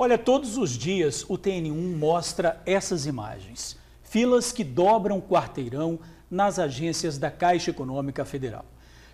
Olha, todos os dias o TN1 mostra essas imagens. Filas que dobram quarteirão nas agências da Caixa Econômica Federal.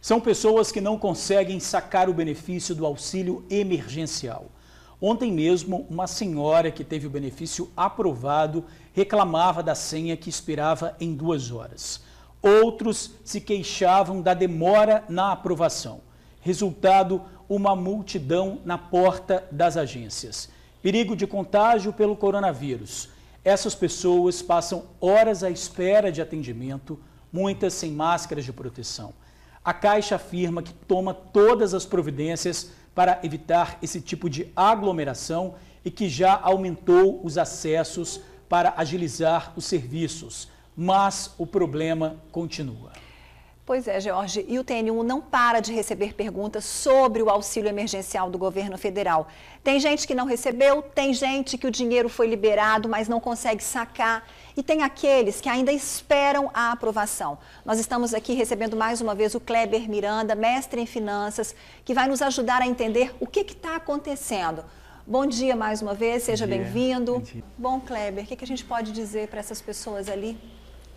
São pessoas que não conseguem sacar o benefício do auxílio emergencial. Ontem mesmo, uma senhora que teve o benefício aprovado reclamava da senha que expirava em duas horas. Outros se queixavam da demora na aprovação. Resultado, uma multidão na porta das agências perigo de contágio pelo coronavírus. Essas pessoas passam horas à espera de atendimento, muitas sem máscaras de proteção. A Caixa afirma que toma todas as providências para evitar esse tipo de aglomeração e que já aumentou os acessos para agilizar os serviços. Mas o problema continua. Pois é, Jorge, e o TN1 não para de receber perguntas sobre o auxílio emergencial do governo federal. Tem gente que não recebeu, tem gente que o dinheiro foi liberado, mas não consegue sacar, e tem aqueles que ainda esperam a aprovação. Nós estamos aqui recebendo mais uma vez o Kleber Miranda, mestre em finanças, que vai nos ajudar a entender o que está acontecendo. Bom dia mais uma vez, seja bem-vindo. Bom, Kleber, o que, que a gente pode dizer para essas pessoas ali?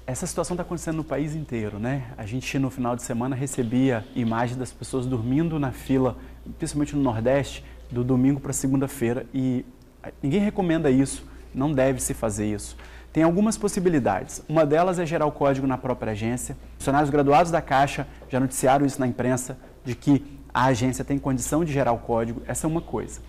Essa situação está acontecendo no país inteiro, né? A gente no final de semana recebia imagens das pessoas dormindo na fila, principalmente no Nordeste, do domingo para segunda-feira e ah, ninguém recomenda isso, não deve se fazer isso. Tem algumas possibilidades. Uma delas é gerar o código na própria agência. Funcionários graduados da Caixa já noticiaram isso na imprensa de que a agência tem condição de gerar o código. Essa é uma coisa.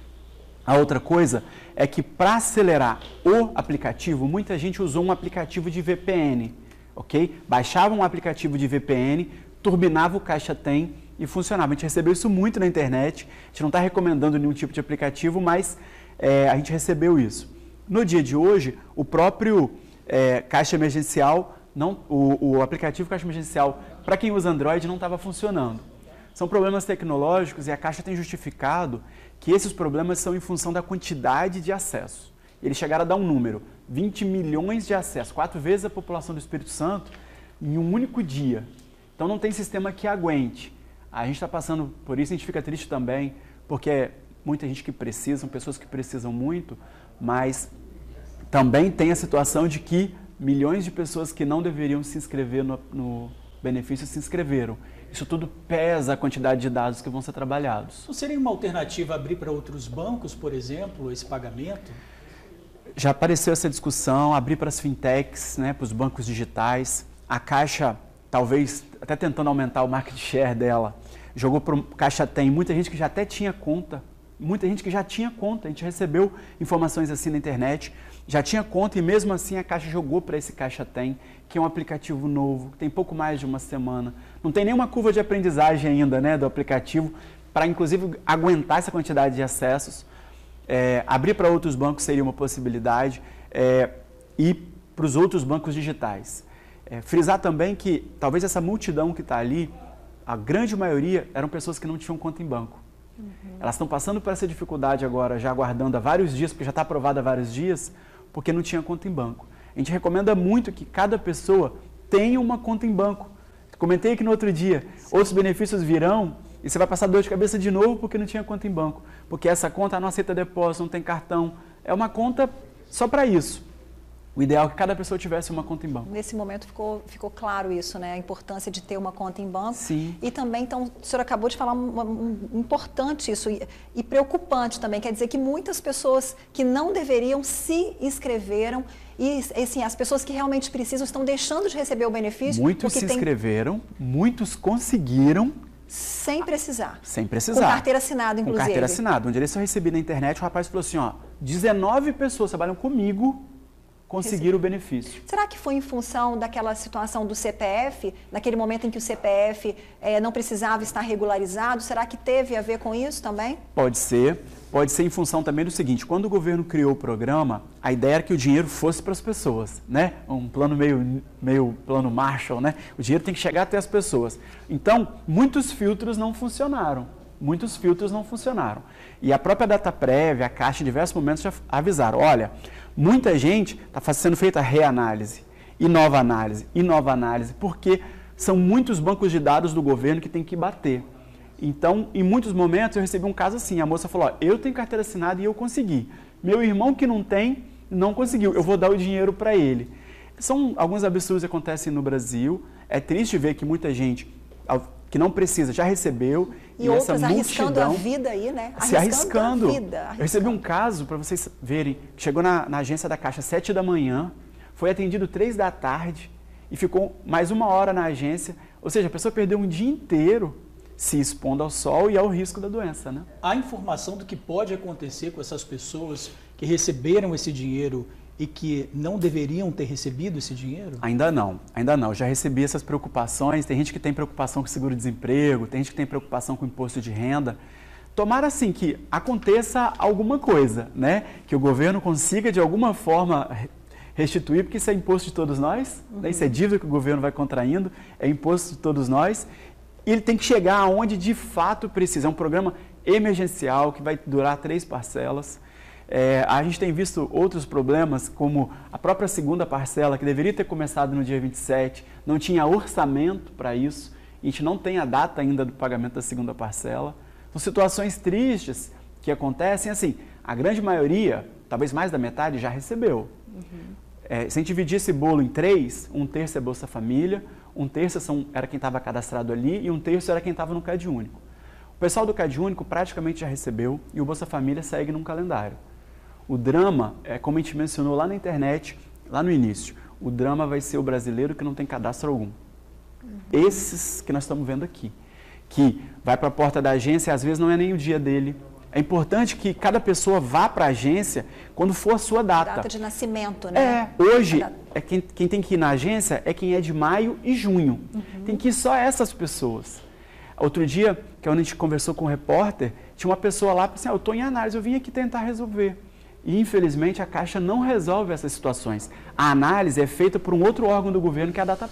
A outra coisa é que para acelerar o aplicativo, muita gente usou um aplicativo de VPN ok? Baixava um aplicativo de VPN, turbinava o Caixa Tem e funcionava. A gente recebeu isso muito na internet, a gente não está recomendando nenhum tipo de aplicativo, mas é, a gente recebeu isso. No dia de hoje, o próprio é, Caixa Emergencial, não, o, o aplicativo Caixa Emergencial, para quem usa Android, não estava funcionando. São problemas tecnológicos e a Caixa tem justificado que esses problemas são em função da quantidade de acesso. Eles chegaram a dar um número: 20 milhões de acessos, quatro vezes a população do Espírito Santo em um único dia. Então não tem sistema que aguente. A gente está passando por isso, a gente fica triste também, porque é muita gente que precisa, pessoas que precisam muito, mas também tem a situação de que milhões de pessoas que não deveriam se inscrever no, no benefício se inscreveram. Isso tudo pesa a quantidade de dados que vão ser trabalhados. Não seria uma alternativa abrir para outros bancos, por exemplo, esse pagamento? já apareceu essa discussão, abrir para as fintechs, né, para os bancos digitais. A Caixa, talvez até tentando aumentar o market share dela, jogou para o Caixa Tem. Muita gente que já até tinha conta, muita gente que já tinha conta. A gente recebeu informações assim na internet, já tinha conta e mesmo assim a Caixa jogou para esse Caixa Tem, que é um aplicativo novo, que tem pouco mais de uma semana. Não tem nenhuma curva de aprendizagem ainda né, do aplicativo, para inclusive aguentar essa quantidade de acessos. É, abrir para outros bancos seria uma possibilidade é, e para os outros bancos digitais. É, frisar também que talvez essa multidão que está ali, a grande maioria eram pessoas que não tinham conta em banco. Uhum. Elas estão passando por essa dificuldade agora, já aguardando há vários dias, porque já está aprovada há vários dias, porque não tinha conta em banco. A gente recomenda muito que cada pessoa tenha uma conta em banco. Comentei aqui no outro dia, Sim. outros benefícios virão e você vai passar dor de cabeça de novo porque não tinha conta em banco. Porque essa conta não aceita depósito, não tem cartão. É uma conta só para isso. O ideal é que cada pessoa tivesse uma conta em banco. Nesse momento ficou, ficou claro isso, né? A importância de ter uma conta em banco. Sim. E também, então, o senhor acabou de falar um, um, importante isso e, e, preocupante também. Quer dizer que muitas pessoas que não deveriam se inscreveram e, assim, as pessoas que realmente precisam estão deixando de receber o benefício. Muitos se tem... inscreveram, muitos conseguiram sem precisar. Sem precisar. Com carteira assinada, inclusive. Com carteira assinada. Um dia eu recebi na internet, o rapaz falou assim, ó, 19 pessoas trabalham comigo, conseguiram o benefício. Será que foi em função daquela situação do CPF, naquele momento em que o CPF é, eh, não precisava estar regularizado? Será que teve a ver com isso também? Pode ser pode ser em função também do seguinte: quando o governo criou o programa, a ideia era que o dinheiro fosse para as pessoas, né? Um plano meio, meio plano Marshall, né? O dinheiro tem que chegar até as pessoas. Então, muitos filtros não funcionaram. Muitos filtros não funcionaram. E a própria data prévia, a Caixa, em diversos momentos já avisaram: olha, muita gente está sendo feita reanálise, e nova análise, e nova análise, porque são muitos bancos de dados do governo que tem que bater. Então, em muitos momentos eu recebi um caso assim, a moça falou: ó, "Eu tenho carteira assinada e eu consegui. Meu irmão que não tem, não conseguiu. Eu vou dar o dinheiro para ele." São alguns absurdos que acontecem no Brasil. É triste ver que muita gente que não precisa já recebeu e, e essa arriscando multidão a vida aí, né? Arriscando se arriscando. Vida, arriscando. Eu recebi um caso para vocês verem. Chegou na, na agência da Caixa sete da manhã, foi atendido três da tarde e ficou mais uma hora na agência. Ou seja, a pessoa perdeu um dia inteiro se expondo ao sol e ao risco da doença, né? Há informação do que pode acontecer com essas pessoas que receberam esse dinheiro e que não deveriam ter recebido esse dinheiro? Ainda não, ainda não. Já recebi essas preocupações. Tem gente que tem preocupação com seguro-desemprego, tem gente que tem preocupação com imposto de renda. Tomara assim que aconteça alguma coisa, né? Que o governo consiga de alguma forma restituir, porque isso é imposto de todos nós, uhum. né? isso é uhum. dívida que o governo vai contraindo, é imposto de todos nós e ele tem que chegar aonde de fato precisa. É um programa emergencial que vai durar três parcelas. É, a gente tem visto outros problemas, como a própria segunda parcela, que deveria ter começado no dia 27, não tinha orçamento para isso, a gente não tem a data ainda do pagamento da segunda parcela. São situações tristes que acontecem, assim, a grande maioria, talvez mais da metade, já recebeu. Uhum. É, se a gente dividir esse bolo em três, um terço é Bolsa Família, um terço são, era quem estava cadastrado ali e um terço era quem estava no cadÚnico. único. O pessoal do cadÚnico único praticamente já recebeu e o Bolsa Família segue num calendário. O drama, é como a gente mencionou lá na internet, lá no início, o drama vai ser o brasileiro que não tem cadastro algum. Uhum. Esses que nós estamos vendo aqui, que vai para a porta da agência, às vezes não é nem o dia dele, é importante que cada pessoa vá para a agência quando for a sua data. Data de nascimento, né? É, hoje é quem, quem tem que ir na agência é quem é de maio e junho. Uhum. Tem que ir só essas pessoas. Outro dia, que é onde a gente conversou com o um repórter, tinha uma pessoa lá, assim, ah, eu estou em análise, eu vim aqui tentar resolver. E, infelizmente, a Caixa não resolve essas situações. A análise é feita por um outro órgão do governo, que é a data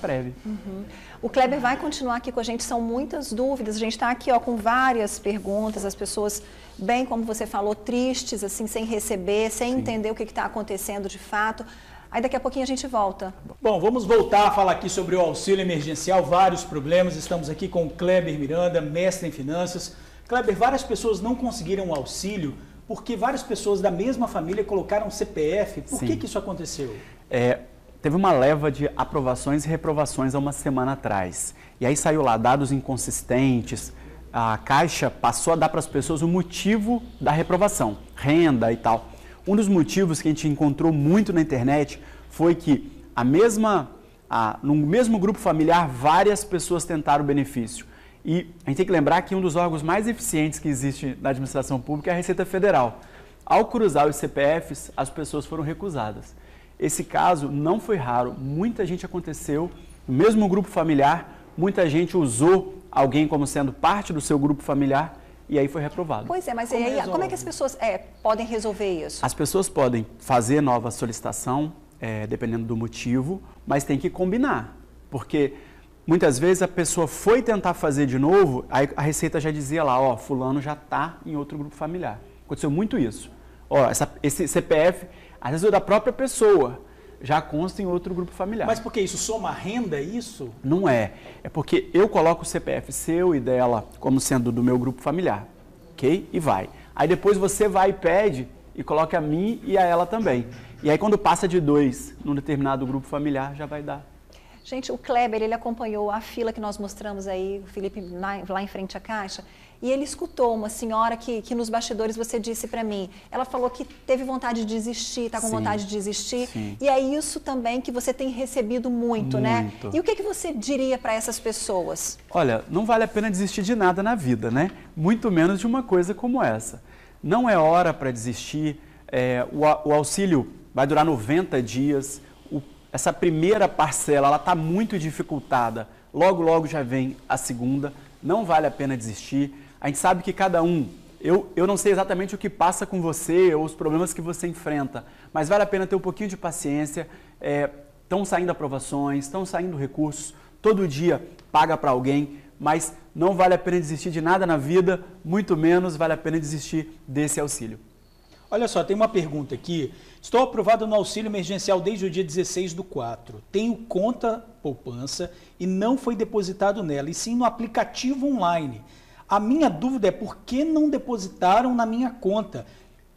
Uhum. O Kleber vai continuar aqui com a gente, são muitas dúvidas. A gente está aqui ó, com várias perguntas, as pessoas, bem como você falou, tristes, assim, sem receber, sem Sim. entender o que está acontecendo de fato. Aí daqui a pouquinho a gente volta. Bom, vamos voltar a falar aqui sobre o auxílio emergencial, vários problemas. Estamos aqui com o Kleber Miranda, mestre em finanças. Kleber, várias pessoas não conseguiram o auxílio porque várias pessoas da mesma família colocaram CPF. Por Sim. que, que isso aconteceu? É, teve uma leva de aprovações e reprovações há uma semana atrás. E aí saiu lá dados inconsistentes. A Caixa passou a dar para as pessoas o motivo da reprovação, renda e tal. Um dos motivos que a gente encontrou muito na internet foi que a mesma, a, no mesmo grupo familiar, várias pessoas tentaram o benefício. E a gente tem que lembrar que um dos órgãos mais eficientes que existe na administração pública é a Receita Federal. Ao cruzar os CPFs, as pessoas foram recusadas. Esse caso não foi raro, muita gente aconteceu, mesmo grupo familiar, muita gente usou alguém como sendo parte do seu grupo familiar e aí foi reprovado. Pois é, mas como, aí, como é que as pessoas é, podem resolver isso? As pessoas podem fazer nova solicitação, é, dependendo do motivo, mas tem que combinar, porque Muitas vezes a pessoa foi tentar fazer de novo, aí a receita já dizia lá, ó, fulano já está em outro grupo familiar. Aconteceu muito isso. Ó, essa, esse CPF, às vezes é da própria pessoa, já consta em outro grupo familiar. Mas porque isso soma renda, é isso? Não é. É porque eu coloco o CPF seu e dela como sendo do meu grupo familiar, ok? E vai. Aí depois você vai e pede e coloca a mim e a ela também. E aí quando passa de dois num determinado grupo familiar, já vai dar Gente, o Kleber, ele acompanhou a fila que nós mostramos aí, o Felipe lá, lá em frente à caixa, e ele escutou uma senhora que, que nos bastidores você disse para mim. Ela falou que teve vontade de desistir, está com sim, vontade de desistir. Sim. E é isso também que você tem recebido muito, né? muito. né? E o que, que você diria para essas pessoas? Olha, não vale a pena desistir de nada na vida, né? Muito menos de uma coisa como essa. Não é hora para desistir. É, o, o auxílio vai durar 90 dias. Essa primeira parcela ela está muito dificultada. Logo, logo já vem a segunda. Não vale a pena desistir. A gente sabe que cada um, eu, eu não sei exatamente o que passa com você ou os problemas que você enfrenta, mas vale a pena ter um pouquinho de paciência. Estão é, saindo aprovações, estão saindo recursos. Todo dia paga para alguém mas não vale a pena desistir de nada na vida, muito menos vale a pena desistir desse auxílio. Olha só, tem uma pergunta aqui. Estou aprovado no auxílio emergencial desde o dia 16 do 4. Tenho conta poupança e não foi depositado nela, e sim no aplicativo online. A minha dúvida é por que não depositaram na minha conta?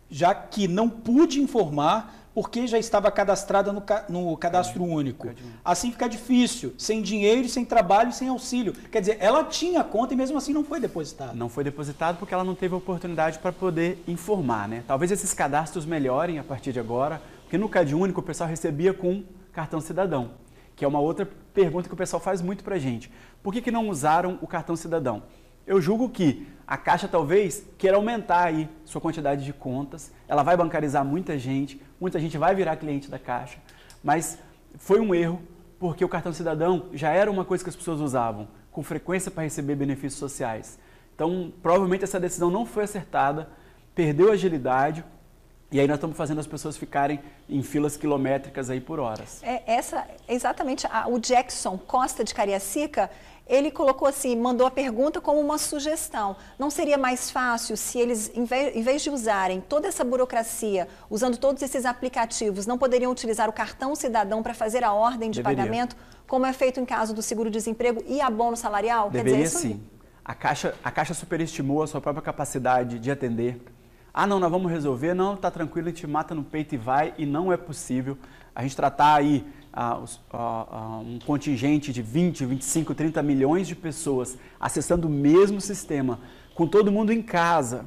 já que não pude informar porque já estava cadastrada no, ca, no cadastro é, único. assim fica difícil, sem dinheiro, sem trabalho, sem auxílio. Quer dizer, ela tinha conta e mesmo assim não foi depositada. Não foi depositado porque ela não teve oportunidade para poder informar, né? Talvez esses cadastros melhorem a partir de agora, porque no Cade Único o pessoal recebia com cartão cidadão, que é uma outra pergunta que o pessoal faz muito para gente. Por que, que não usaram o cartão cidadão? Eu julgo que a Caixa talvez queira aumentar aí sua quantidade de contas, ela vai bancarizar muita gente, muita gente vai virar cliente da Caixa, mas foi um erro porque o cartão cidadão já era uma coisa que as pessoas usavam com frequência para receber benefícios sociais. Então, provavelmente essa decisão não foi acertada, perdeu agilidade, e aí nós estamos fazendo as pessoas ficarem em filas quilométricas aí por horas. É, essa, exatamente, a, o Jackson Costa de Cariacica, ele colocou assim, mandou a pergunta como uma sugestão. Não seria mais fácil se eles, em vez, em vez de usarem toda essa burocracia, usando todos esses aplicativos, não poderiam utilizar o cartão cidadão para fazer a ordem de Deveria. pagamento, como é feito em caso do seguro-desemprego e abono salarial? Deveria Quer dizer, isso sim. A Caixa, a Caixa superestimou a sua própria capacidade de atender ah não, nós vamos resolver, não, tá tranquilo, a gente mata no peito e vai, e não é possível a gente tratar aí ah, ah, ah, um contingente de 20, 25, 30 milhões de pessoas acessando o mesmo sistema, com todo mundo em casa.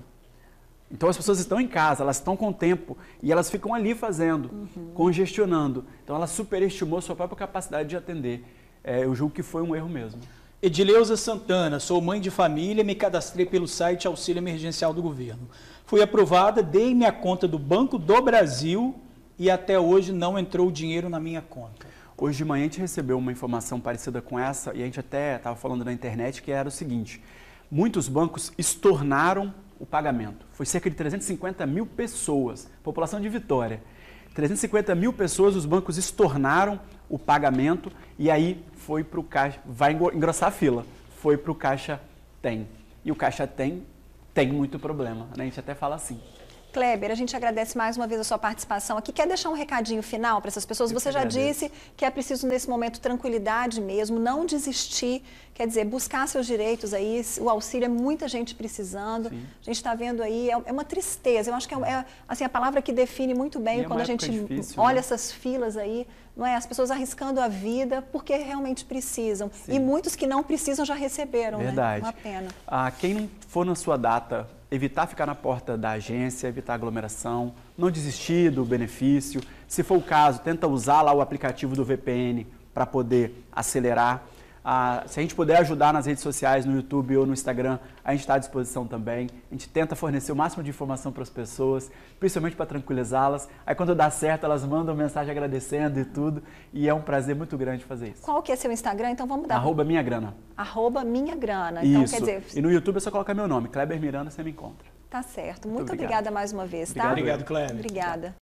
Então as pessoas estão em casa, elas estão com tempo e elas ficam ali fazendo, uhum. congestionando. Então ela superestimou sua própria capacidade de atender. É, eu julgo que foi um erro mesmo. Edileuza Santana, sou mãe de família, me cadastrei pelo site Auxílio Emergencial do Governo. Fui aprovada, dei minha conta do Banco do Brasil e até hoje não entrou o dinheiro na minha conta. Hoje de manhã a gente recebeu uma informação parecida com essa e a gente até estava falando na internet que era o seguinte: muitos bancos estornaram o pagamento. Foi cerca de 350 mil pessoas, população de Vitória. 350 mil pessoas, os bancos estornaram o pagamento e aí foi para o caixa, vai engrossar a fila, foi para o caixa tem. E o caixa tem tem muito problema, né? A gente até fala assim. Kleber, a gente agradece mais uma vez a sua participação aqui. Quer deixar um recadinho final para essas pessoas? Eu Você já disse que é preciso, nesse momento, tranquilidade mesmo, não desistir, quer dizer, buscar seus direitos aí. O auxílio é muita gente precisando. Sim. A gente está vendo aí, é, é uma tristeza. Eu acho que é, é assim, a palavra que define muito bem e é quando é a gente difícil, olha né? essas filas aí, não é? As pessoas arriscando a vida porque realmente precisam. Sim. E muitos que não precisam já receberam, né? Verdade. né? Uma pena. Ah, quem não for na sua data evitar ficar na porta da agência, evitar aglomeração, não desistir do benefício. Se for o caso, tenta usar lá o aplicativo do VPN para poder acelerar. Ah, se a gente puder ajudar nas redes sociais, no YouTube ou no Instagram, a gente está à disposição também. A gente tenta fornecer o máximo de informação para as pessoas, principalmente para tranquilizá-las. Aí quando dá certo, elas mandam mensagem agradecendo e tudo. E é um prazer muito grande fazer isso. Qual que é seu Instagram? Então vamos dar. Arroba Minha Grana. Arroba Minha Grana. Então, isso. Dizer... E no YouTube é só colocar meu nome, Kleber Miranda, você me encontra. Tá certo. Muito, muito obrigada mais uma vez, tá? Obrigado Kleber. Obrigada.